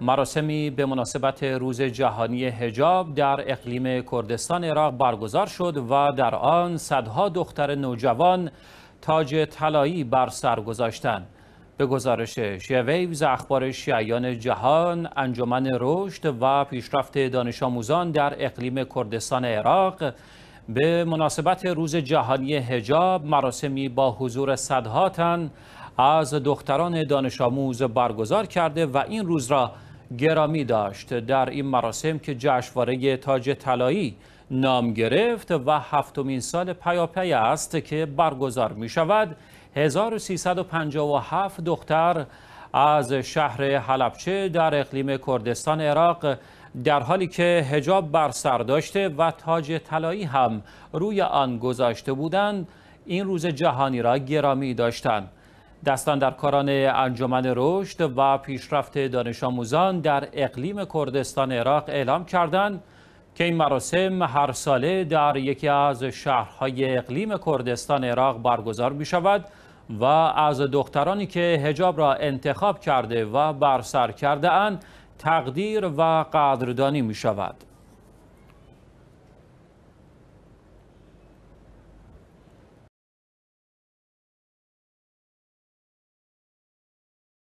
مراسمی به مناسبت روز جهانی هجاب در اقلیم کردستان عراق برگزار شد و در آن صدها دختر نوجوان تاج طلایی بر سر گذاشتند. به گزارش شویوز اخبار شیعیان جهان، انجمن رشد و پیشرفت دانش آموزان در اقلیم کردستان عراق به مناسبت روز جهانی هجاب مراسمی با حضور صدها تن از دختران دانش آموز برگزار کرده و این روز را گرامی داشت در این مراسم که جشنواره تاج طلایی نام گرفت و هفتمین سال پیاپی است که برگزار می شود 1357 دختر از شهر حلبچه در اقلیم کردستان عراق در حالی که هجاب بر سر داشته و تاج طلایی هم روی آن گذاشته بودند این روز جهانی را گرامی داشتند دستان در کاران انجمن رشد و پیشرفت دانش آموزان در اقلیم کردستان عراق اعلام کردند که این مراسم هر ساله در یکی از شهرهای اقلیم کردستان عراق برگزار می شود و از دخترانی که هجاب را انتخاب کرده و برسر کرده اند تقدیر و قدردانی می شود.